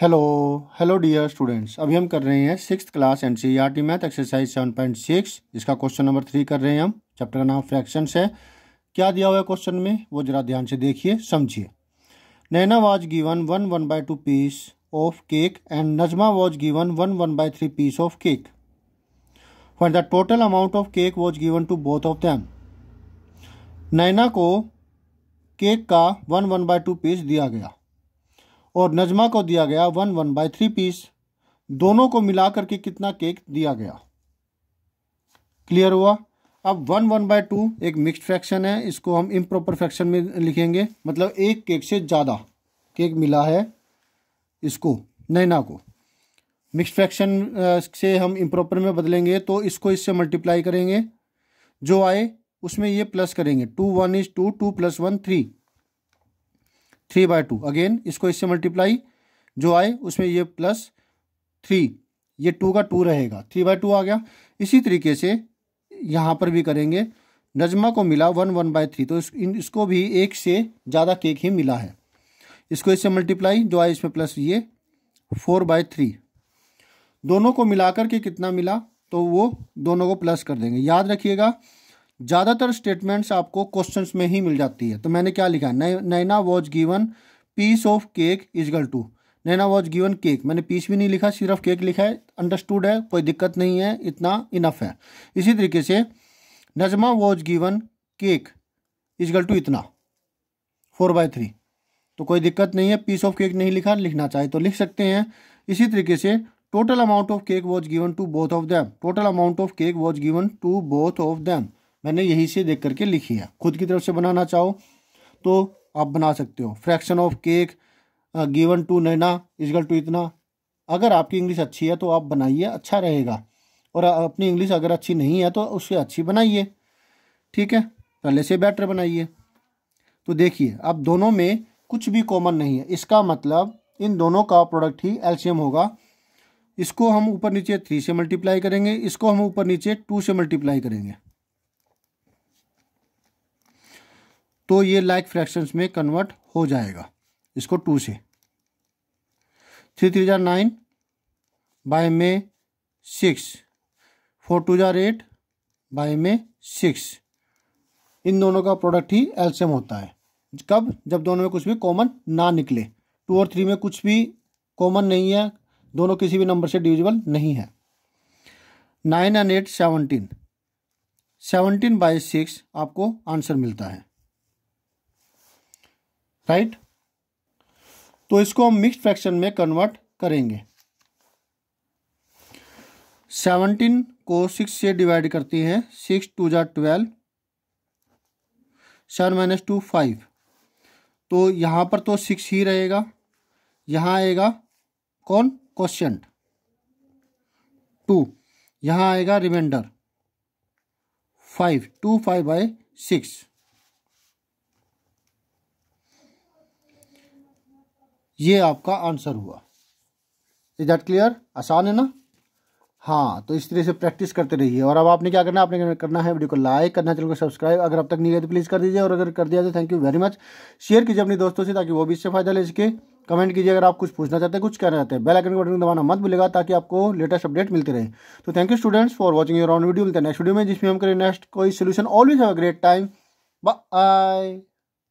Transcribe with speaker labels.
Speaker 1: hello hello dear students अभी हम कर रहे हैं six class N C R T math exercise seven point six इसका क्वेश्चन नंबर थ्री कर रहे हैं हम चैप्टर का नाम फ्रैक्शंस है क्या दिया हुआ है क्वेश्चन में वो जरा ध्यान से देखिए समझिए Naina was given one one by two piece of cake and Najma was given one one by three piece of cake for the total amount of cake was given to both of them Naina को केक का one one by two piece दिया गया और नजमा को दिया गया one one by three piece दोनों को मिलाकर के कितना केक दिया गया क्लियर हुआ अब वन वन बाय टू एक मिक्सड फ्रैक्शन है इसको हम इम्प्रॉपर फ्रैक्शन में लिखेंगे मतलब एक केक से ज़्यादा केक मिला है इसको नैना को मिक्सड फ्रैक्शन से हम इम्प्रॉपर में बदलेंगे तो इसको इससे मल्टीप्लाई करेंगे जो आए उसमें ये प्लस करेंगे two one is two two plus one three three by two again इसको इससे मल्टीप्लाई जो आए उसमें ये प्लस थ्री ये टू का टू रहेगा थ्री बाय टू आ गया इसी तरीके से यहाँ पर भी करेंगे नजमा को मिला वन वन बाय थ्री तो इस, इसको भी एक से ज़्यादा केक ही मिला है इसको इससे मल्टीप्लाई जो आए इसमें प्लस ये फोर बाय थ्री दोनों को मिलाकर के कितना मिला तो वो दोनों को प्लस कर देंगे याद रखिएगा ज़्यादातर स्टेटमेंट्स आपको क्वेश्चंस में ही मिल जाती है तो मैंने क्या लिखा Naina was given piece of cake is equal to Naina was given cake मैंने पीस भी नहीं लिखा सिर्फ केक लिखा है अंडरस्टूड है कोई दिक्कत नहीं है इतना इनफ है इसी तरीके से Najma was given cake is equal to इतना फोर बाय थ्री तो कोई दिक्कत नहीं है पीस ऑफ केक नहीं लिखा लिखना चाहे तो लिख सकते हैं इसी तरीके से total amount of cake was given to both of them total amount of cake was given to both of them मैंने यही से देख करके लिखी है खुद की तरफ से बनाना चाहो तो आप बना सकते हो fraction of cake given to Naina is equal to इतना अगर आपकी इंग्लिश अच्छी है तो आप बनाइए अच्छा रहेगा और अपनी इंग्लिश अगर अच्छी नहीं है तो उससे अच्छी बनाइए ठीक है पहले से बेटर बनाइए तो देखिए अब दोनों में कुछ भी कॉमन नहीं है इसका मतलब इन दोनों का प्रोडक्ट ही एल्शियम होगा इसको हम ऊपर नीचे थ्री से मल्टीप्लाई करेंगे इसको हम ऊपर नीचे टू से मल्टीप्लाई करेंगे तो ये लाइक फ्रैक्शंस में कन्वर्ट हो जाएगा इसको टू से थ्री थ्री जार नाइन बाय में सिक्स फोर टू जार एट बाय में सिक्स इन दोनों का प्रोडक्ट ही एल्शियम होता है कब जब दोनों में कुछ भी कॉमन ना निकले टू और थ्री में कुछ भी कॉमन नहीं है दोनों किसी भी नंबर से डिविजिबल नहीं है nine and eight seventeen seventeen by six आपको आंसर मिलता है राइट तो इसको हम मिक्स फ्रैक्शन में कन्वर्ट करेंगे सेवनटीन को सिक्स से डिवाइड करती है सिक्स टू जार twelve seven minus two five तो यहां पर तो सिक्स ही रहेगा यहां आएगा कौन क्वेश्चन टू यहां आएगा reminder five two five by six ये आपका आंसर हुआ इज दैट क्लियर आसान है ना हाँ तो इस तरह से प्रैक्टिस करते रहिए और अब आपने क्या करना है आपने करना है वीडियो को लाइक करना चैनल को सब्सक्राइब अगर अब तक नहीं किया तो प्लीज़ कर दीजिए और अगर कर दिया तो thank you very much share कीजिए अपने दोस्तों से ताकि वो भी इससे फायदा ले सके कमेंट कीजिए अगर आप कुछ पूछना चाहते हैं कुछ कहना चाहते हैं बेल आइकन को बटन दबाना मत भूलेगा ताकि आपको लेटेस्ट अपडेट मिलते रहे तो thank you students for watching your on video मिलते हैं नेक्स्ट वीडियो में जिसमें हम करें नेक्स्ट कोई solution always have a great time bye